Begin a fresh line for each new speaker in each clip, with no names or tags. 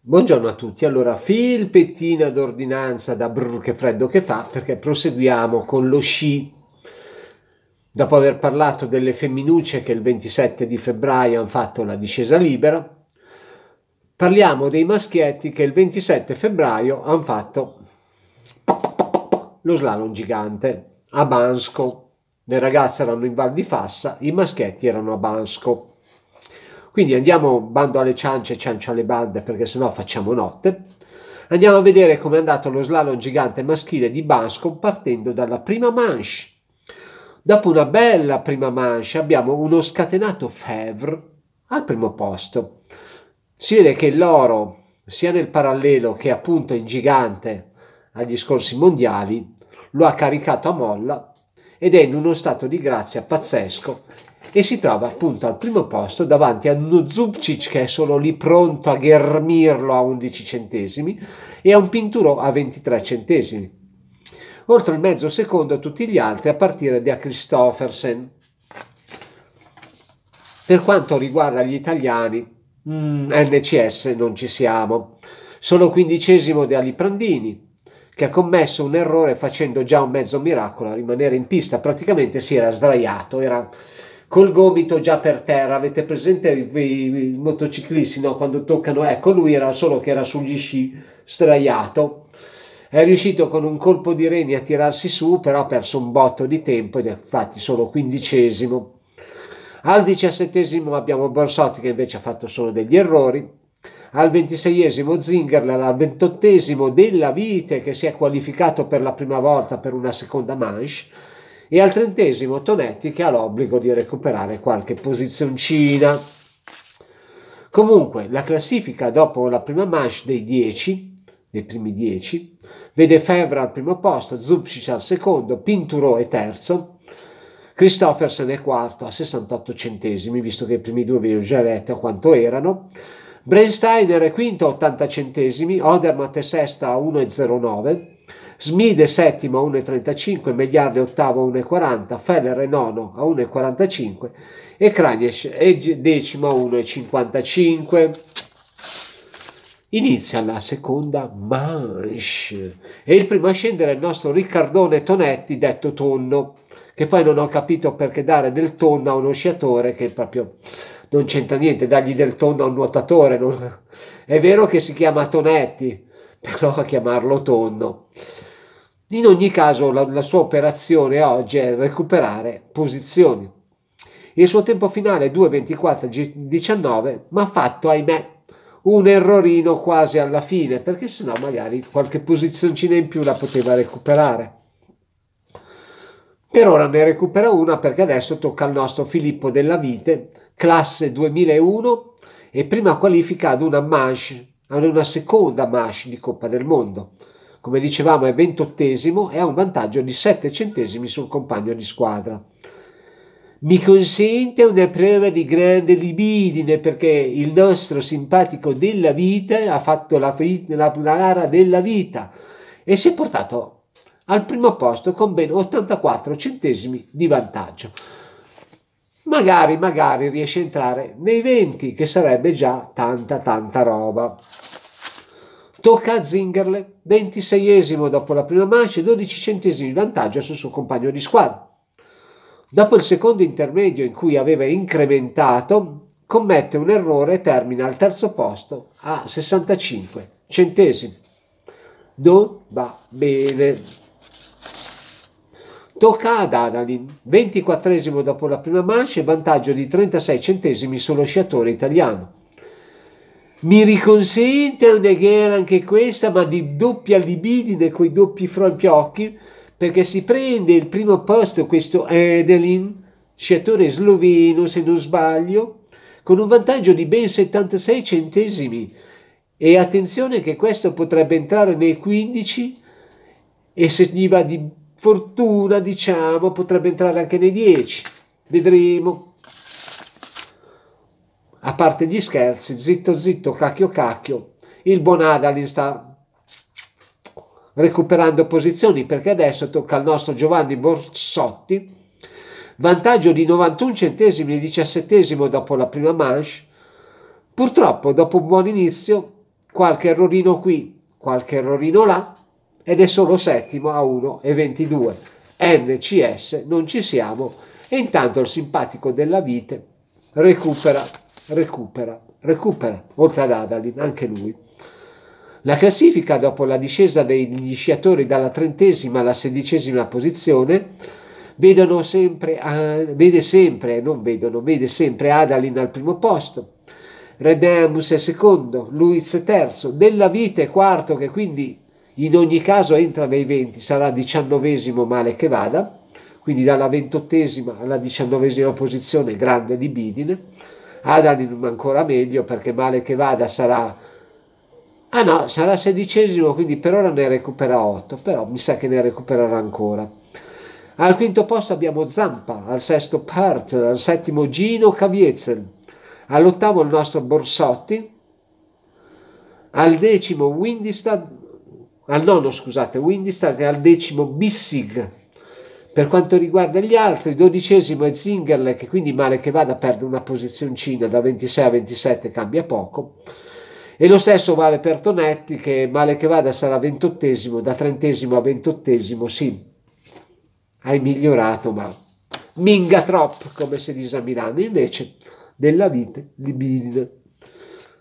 Buongiorno a tutti, allora filpettina d'ordinanza da brr che freddo che fa perché proseguiamo con lo sci. Dopo aver parlato delle femminucce che il 27 di febbraio hanno fatto la discesa libera, parliamo dei maschietti che il 27 febbraio hanno fatto lo slalom gigante a Bansco. Le ragazze erano in Val di Fassa, i maschietti erano a Bansco. Quindi andiamo bando alle ciance, ciancio alle bande, perché sennò facciamo notte. Andiamo a vedere come è andato lo slalom gigante maschile di Bascom partendo dalla prima manche. Dopo una bella prima manche abbiamo uno scatenato Fevre al primo posto. Si vede che l'oro, sia nel parallelo che appunto in gigante agli scorsi mondiali, lo ha caricato a molla ed è in uno stato di grazia pazzesco e si trova appunto al primo posto davanti a Nuzubcic che è solo lì pronto a ghermirlo a 11 centesimi e a un Pinturo a 23 centesimi. Oltre il mezzo secondo a tutti gli altri a partire da Christoffersen. Per quanto riguarda gli italiani, mm, NCS non ci siamo. Solo quindicesimo di Liprandini, che ha commesso un errore facendo già un mezzo miracolo a rimanere in pista. Praticamente si era sdraiato, era col gomito già per terra, avete presente i, i motociclisti no? quando toccano? Ecco, lui era solo che era sugli sci sdraiato. È riuscito con un colpo di reni a tirarsi su, però ha perso un botto di tempo ed è infatti solo quindicesimo. Al diciassettesimo abbiamo Borsotti che invece ha fatto solo degli errori. Al ventiseiesimo Zingerler, al ventottesimo Della Vite che si è qualificato per la prima volta per una seconda manche e al trentesimo Tonetti che ha l'obbligo di recuperare qualche posizioncina. Comunque la classifica dopo la prima manche dei 10, dei primi 10, vede Fevra al primo posto, Zubcic al secondo, Pinturo è terzo, Christoffersen è quarto a 68 centesimi, visto che i primi due vi ho già letto quanto erano. Brensteiner è quinto a 80 centesimi, Odermatt è sesta a 1,09. Smide settimo a 1,35, Megliarde ottavo a 1,40, Feller nono a 1,45 e Kraniec è decimo a 1,55. Inizia la seconda manche e il primo a scendere è il nostro Riccardone Tonetti, detto Tonno, che poi non ho capito perché dare del tonno a uno sciatore che proprio non c'entra niente, dargli del tonno a un nuotatore. Non... È vero che si chiama Tonetti, però a chiamarlo tonno. In ogni caso la, la sua operazione oggi è recuperare posizioni. Il suo tempo finale è 2.24.19, ma ha fatto, ahimè, un errorino quasi alla fine, perché sennò magari qualche posizioncina in più la poteva recuperare. Per ora ne recupera una perché adesso tocca al nostro Filippo Della Vite, classe 2001 e prima qualifica ad una manche, ad una seconda manche di Coppa del Mondo come dicevamo è ventottesimo e ha un vantaggio di 7 centesimi sul compagno di squadra. Mi consente una prova di grande libidine perché il nostro simpatico della vita ha fatto la, la gara della vita e si è portato al primo posto con ben 84 centesimi di vantaggio. Magari, magari riesce a entrare nei 20, che sarebbe già tanta, tanta roba. Tocca a Zingerle, 26esimo dopo la prima mancia, 12 centesimi di vantaggio sul suo compagno di squadra. Dopo il secondo intermedio in cui aveva incrementato, commette un errore e termina al terzo posto a 65 centesimi. Non va bene. Tocca ad Adalin, 24 esimo dopo la prima mancia e vantaggio di 36 centesimi sullo sciatore italiano. Mi riconsente una ghiera anche questa, ma di doppia libidine con i doppi fronfiocchi, perché si prende il primo posto questo Edelin, sciatore sloveno se non sbaglio, con un vantaggio di ben 76 centesimi. E attenzione che questo potrebbe entrare nei 15 e se gli va di fortuna, diciamo, potrebbe entrare anche nei 10. Vedremo a parte gli scherzi, zitto zitto, cacchio cacchio, il buon Adalin sta recuperando posizioni perché adesso tocca al nostro Giovanni Borsotti, vantaggio di 91 centesimi e 17 dopo la prima manche, purtroppo dopo un buon inizio qualche errorino qui, qualche errorino là ed è solo settimo a 1,22. NCS non ci siamo e intanto il simpatico della vite recupera recupera, recupera, oltre ad Adalin, anche lui. La classifica, dopo la discesa degli sciatori dalla trentesima alla sedicesima posizione, vedono sempre, uh, vede sempre, non vedono, vede sempre Adalin al primo posto, Redemus è secondo, Luiz è terzo, Della Vita è quarto, che quindi in ogni caso entra nei 20, sarà diciannovesimo male che vada, quindi dalla ventottesima alla diciannovesima posizione grande di Bidine. Adalin ancora meglio perché male che vada sarà... Ah no, sarà sedicesimo, quindi per ora ne recupera 8, però mi sa che ne recupererà ancora. Al quinto posto abbiamo Zampa, al sesto Part, al settimo Gino Caviezel, all'ottavo il nostro Borsotti, al decimo Windistad, al nono scusate Windistad e al decimo Bissig. Per quanto riguarda gli altri, dodicesimo è Zingerle che quindi male che vada perde una posizioncina da 26 a 27 cambia poco. E lo stesso vale per Tonetti che male che vada sarà ventottesimo, da trentesimo a ventottesimo sì, hai migliorato ma minga troppo come si dice a Milano, invece della vite di Bill.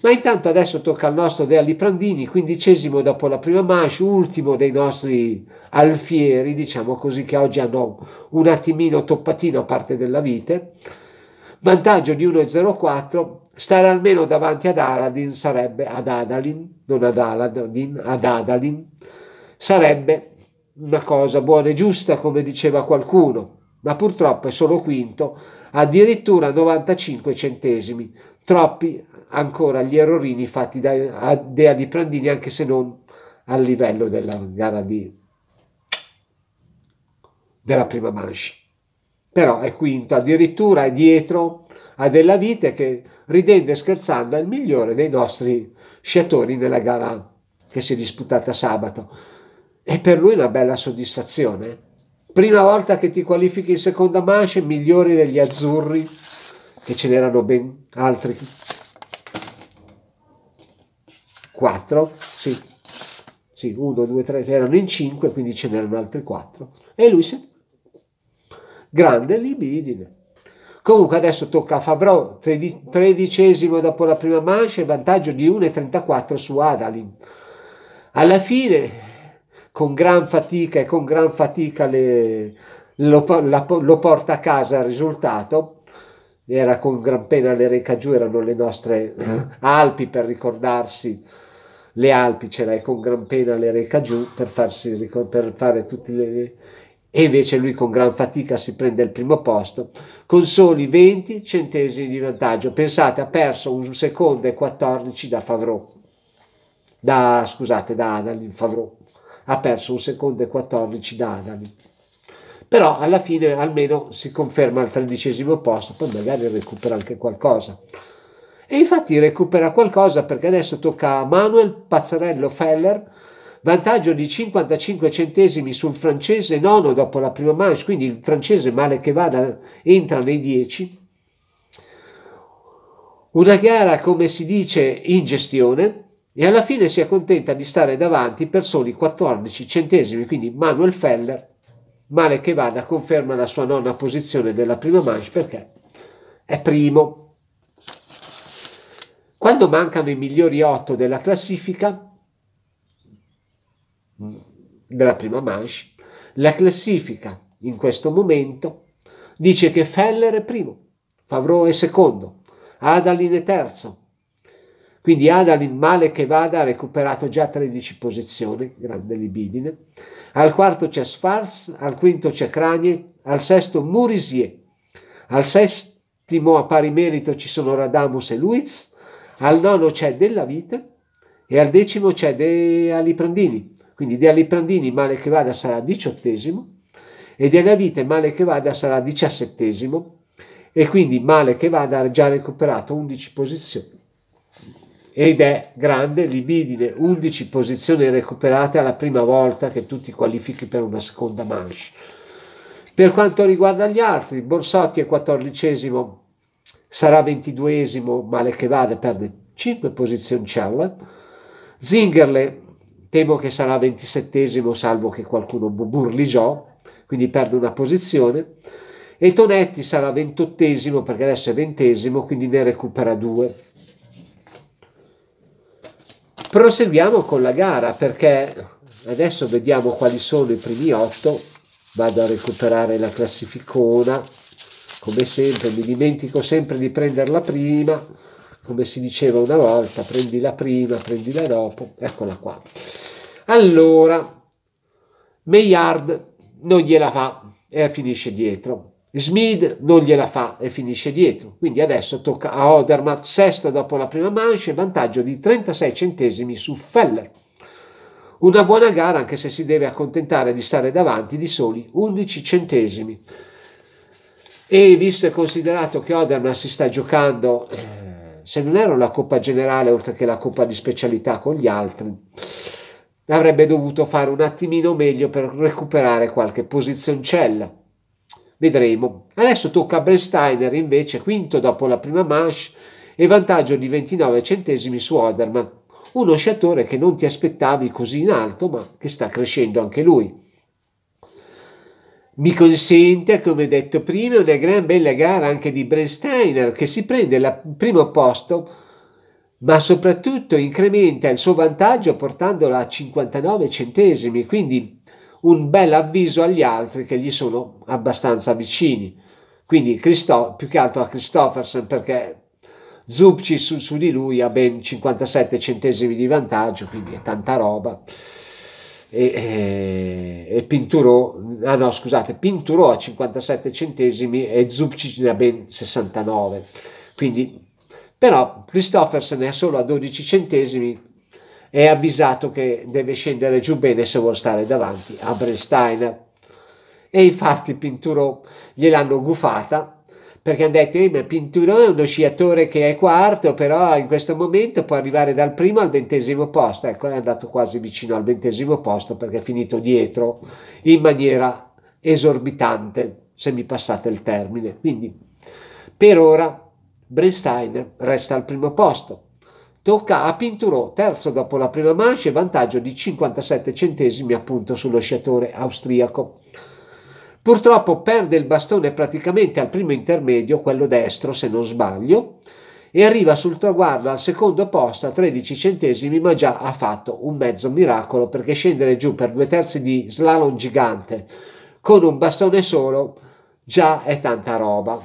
Ma intanto adesso tocca al nostro De Aliprandini, quindicesimo dopo la prima manche, ultimo dei nostri alfieri, diciamo così, che oggi hanno un attimino toppatino a parte della vite. Vantaggio di 1,04, stare almeno davanti ad Aladin sarebbe ad Adalin, non ad Aladin, ad Adalin, sarebbe una cosa buona e giusta, come diceva qualcuno, ma purtroppo è solo quinto, addirittura 95 centesimi, troppi ancora gli errorini fatti da Dea di Prandini, anche se non a livello della gara di, della prima mancia. Però è quinto, addirittura è dietro a Della Vite che ridendo e scherzando è il migliore dei nostri sciatori nella gara che si è disputata sabato. E per lui una bella soddisfazione. Prima volta che ti qualifichi in seconda manche, migliori degli azzurri, che ce n'erano ben altri 4, sì, sì, 1, 2, 3, erano in 5, quindi ce n'erano altri 4. E lui se... Grande libidine. Comunque adesso tocca a Favreau, tredicesimo dopo la prima mancia, vantaggio di 1,34 su Adalin. Alla fine, con gran fatica e con gran fatica le, lo, la, lo porta a casa il risultato, era con gran pena l'Ereca Giù, erano le nostre eh, Alpi per ricordarsi le Alpi ce l'hai con gran pena, le reca giù per, farsi, per fare tutti le... E invece lui con gran fatica si prende il primo posto, con soli 20 centesimi di vantaggio. Pensate, ha perso un secondo e 14 da Favreau, da, scusate, da Adalin Favreau. Ha perso un secondo e 14 da Adalin però alla fine almeno si conferma al tredicesimo posto, poi magari recupera anche qualcosa. E infatti recupera qualcosa perché adesso tocca a Manuel Pazzarello Feller, vantaggio di 55 centesimi sul francese nono dopo la prima manche, quindi il francese male che vada entra nei 10. Una gara come si dice in gestione e alla fine si accontenta di stare davanti per soli 14 centesimi, quindi Manuel Feller male che vada conferma la sua nona posizione della prima manche perché è primo. Quando mancano i migliori otto della classifica, della prima manche, la classifica in questo momento dice che Feller è primo, Favreau è secondo, Adalin è terzo. Quindi Adalin, male che vada, ha recuperato già 13 posizioni, grande libidine. Al quarto c'è Sfars, al quinto c'è Cranie, al sesto Murisier, al settimo a pari merito ci sono Radamus e Luiz, al nono c'è della vite e al decimo c'è De Aliprandini. Quindi De Aliprandini, male che vada, sarà diciottesimo e della vite male che vada, sarà diciassettesimo e quindi male che vada ha già recuperato 11 posizioni ed è grande libidine 11 posizioni recuperate alla prima volta che tu ti qualifichi per una seconda manche per quanto riguarda gli altri Borsotti è quattordicesimo sarà ventiduesimo, male che vada, perde 5 posizioni posizioncelle. Zingerle temo che sarà ventisettesimo, salvo che qualcuno burligiò, quindi perde una posizione. E Tonetti sarà ventottesimo, perché adesso è ventesimo, quindi ne recupera due. Proseguiamo con la gara, perché adesso vediamo quali sono i primi otto. Vado a recuperare la classificona come sempre mi dimentico sempre di prenderla prima, come si diceva una volta, prendi la prima, prendi la dopo, eccola qua. Allora, Maillard non gliela fa e finisce dietro. Smith non gliela fa e finisce dietro. Quindi adesso tocca a Odermatt, sesto dopo la prima manche, vantaggio di 36 centesimi su Feller. Una buona gara anche se si deve accontentare di stare davanti di soli 11 centesimi. E visto e considerato che Oderman si sta giocando, eh, se non era la Coppa Generale oltre che la Coppa di Specialità con gli altri, avrebbe dovuto fare un attimino meglio per recuperare qualche posizioncella. Vedremo. Adesso tocca a Bresteiner invece, quinto dopo la prima manche e vantaggio di 29 centesimi su Oderman, uno sciatore che non ti aspettavi così in alto ma che sta crescendo anche lui mi consente, come detto prima, una gran bella gara anche di Brensteiner che si prende il primo posto, ma soprattutto incrementa il suo vantaggio portandolo a 59 centesimi, quindi un bel avviso agli altri che gli sono abbastanza vicini. Quindi Christo, più che altro a Christoffersen perché Zubci su, su di lui ha ben 57 centesimi di vantaggio, quindi è tanta roba e, eh, e, e Pinturò, ah no scusate, Pinturo a 57 centesimi e Zubcic ne ha ben 69, quindi però Christoffersen è solo a 12 centesimi, è avvisato che deve scendere giù bene se vuole stare davanti a Brestainer e infatti Pinturo gliel'hanno gufata perché hanno detto eh, Pinturò è uno sciatore che è quarto però in questo momento può arrivare dal primo al ventesimo posto ecco è andato quasi vicino al ventesimo posto perché è finito dietro in maniera esorbitante se mi passate il termine quindi per ora Brenstein resta al primo posto tocca a Pinturò, terzo dopo la prima manche, vantaggio di 57 centesimi appunto sullo sciatore austriaco. Purtroppo perde il bastone praticamente al primo intermedio, quello destro se non sbaglio, e arriva sul traguardo al secondo posto a 13 centesimi, ma già ha fatto un mezzo miracolo perché scendere giù per due terzi di slalom gigante con un bastone solo già è tanta roba.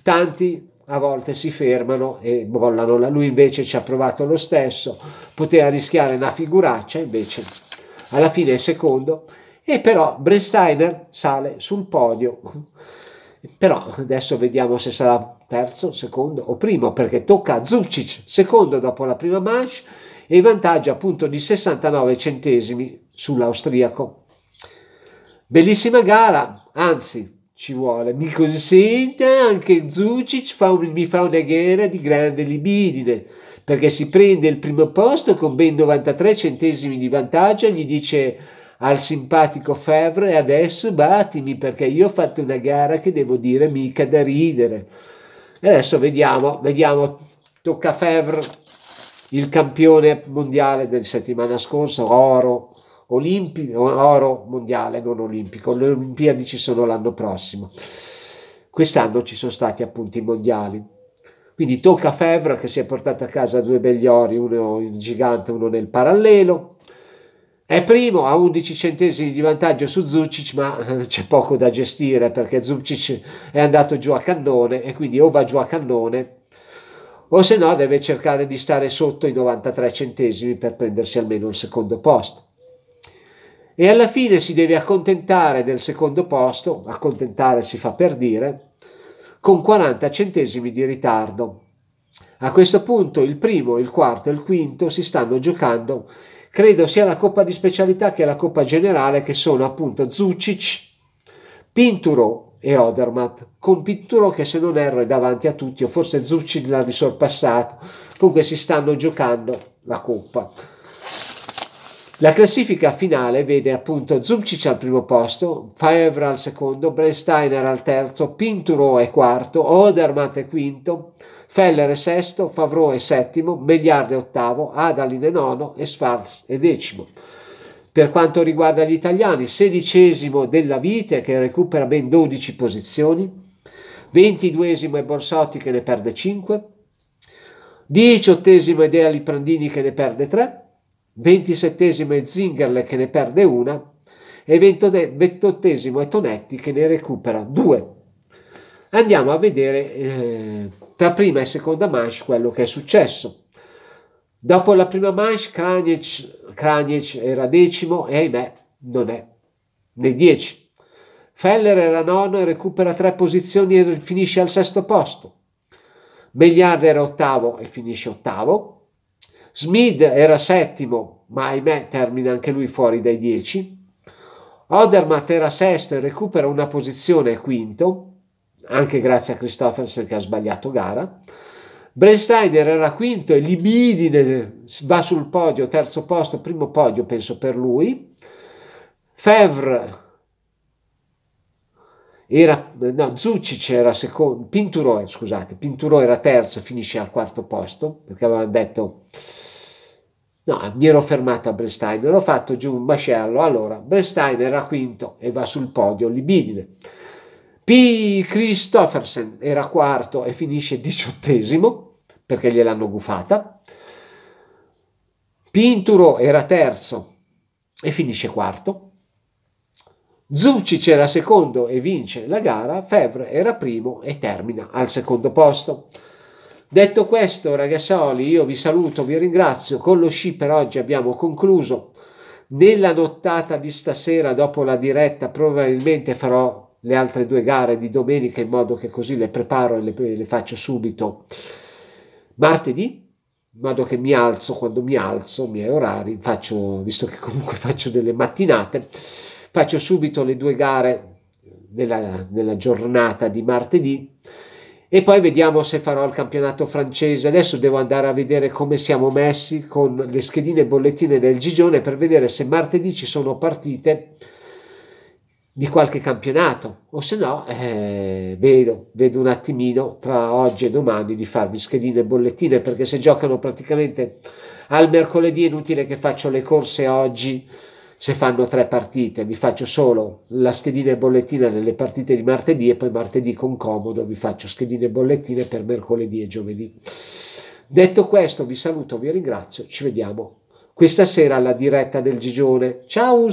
Tanti a volte si fermano e mollano, lui invece ci ha provato lo stesso, poteva rischiare una figuraccia, invece alla fine è secondo e però Brensteiner sale sul podio. Però adesso vediamo se sarà terzo, secondo o primo, perché tocca a Zucic, secondo dopo la prima manche, e vantaggio appunto di 69 centesimi sull'austriaco. Bellissima gara, anzi ci vuole, mi consente anche Zucic fa un, mi fa una gara di grande libidine, perché si prende il primo posto con ben 93 centesimi di vantaggio e gli dice al simpatico e adesso batimi perché io ho fatto una gara che devo dire mica da ridere. E adesso vediamo, vediamo, tocca Fevre, il campione mondiale della settimana scorsa, oro, olimpico, oro mondiale, non olimpico, le Olimpiadi ci sono l'anno prossimo. Quest'anno ci sono stati appunto i mondiali. Quindi tocca a Fevre che si è portato a casa due begli ori, uno in gigante, uno nel parallelo. È primo a 11 centesimi di vantaggio su Zucic, ma eh, c'è poco da gestire perché Zucic è andato giù a cannone e quindi o va giù a cannone o se no deve cercare di stare sotto i 93 centesimi per prendersi almeno un secondo posto. E alla fine si deve accontentare del secondo posto, accontentare si fa per dire, con 40 centesimi di ritardo. A questo punto il primo, il quarto e il quinto si stanno giocando credo sia la coppa di specialità che la coppa generale che sono appunto Zucic, Pinturo e Odermatt, con Pinturo che se non erro è davanti a tutti o forse Zucic l'ha risorpassato, comunque si stanno giocando la coppa. La classifica finale vede appunto Zucic al primo posto, Faevra al secondo, Brensteiner al terzo, Pinturo è quarto, Odermatt è quinto, Feller è sesto, Favreau è settimo, Megliardo è ottavo, Adalin è nono e Sfarz è decimo. Per quanto riguarda gli italiani, sedicesimo della Vite che recupera ben 12 posizioni, ventiduesimo è Borsotti che ne perde 5, diciottesimo è Dea Prandini che ne perde 3, ventisettesimo è Zingerle che ne perde una e ventottesimo è Tonetti che ne recupera 2 andiamo a vedere eh, tra prima e seconda manche quello che è successo. Dopo la prima manche Kranic, Kranic era decimo e ahimè non è nei dieci. Feller era nono e recupera tre posizioni e finisce al sesto posto. Megliard era ottavo e finisce ottavo. Smith era settimo, ma ahimè termina anche lui fuori dai dieci. Odermatt era sesto e recupera una posizione e quinto anche grazie a Christoffersen che ha sbagliato gara. Brensteiner era quinto e Libidine va sul podio, terzo posto, primo podio penso per lui. Fevre era, no, Zucic era secondo, Pinturo, scusate, Pinturo era terzo, finisce al quarto posto, perché avevano detto, no, mi ero fermato a Brensteiner, ho fatto giù un mascello, allora Brensteiner era quinto e va sul podio Libidine. P. Christoffersen era quarto e finisce diciottesimo perché gliel'hanno gufata. Pinturo era terzo e finisce quarto. Zucic era secondo e vince la gara, Fevre era primo e termina al secondo posto. Detto questo, ragazzoli, io vi saluto, vi ringrazio. Con lo sci per oggi abbiamo concluso. Nella nottata di stasera, dopo la diretta, probabilmente farò le altre due gare di domenica in modo che così le preparo e le, le faccio subito martedì in modo che mi alzo quando mi alzo, i miei orari, faccio, visto che comunque faccio delle mattinate, faccio subito le due gare nella, nella giornata di martedì e poi vediamo se farò il campionato francese. Adesso devo andare a vedere come siamo messi con le schedine e bollettine del Gigione per vedere se martedì ci sono partite di qualche campionato o se no eh, vedo, vedo un attimino tra oggi e domani di farvi schedine e bollettine perché se giocano praticamente al mercoledì è inutile che faccio le corse oggi se fanno tre partite vi faccio solo la schedina e bollettina delle partite di martedì e poi martedì con comodo vi faccio schedine e bollettine per mercoledì e giovedì detto questo vi saluto vi ringrazio ci vediamo questa sera alla diretta del Gigione ciao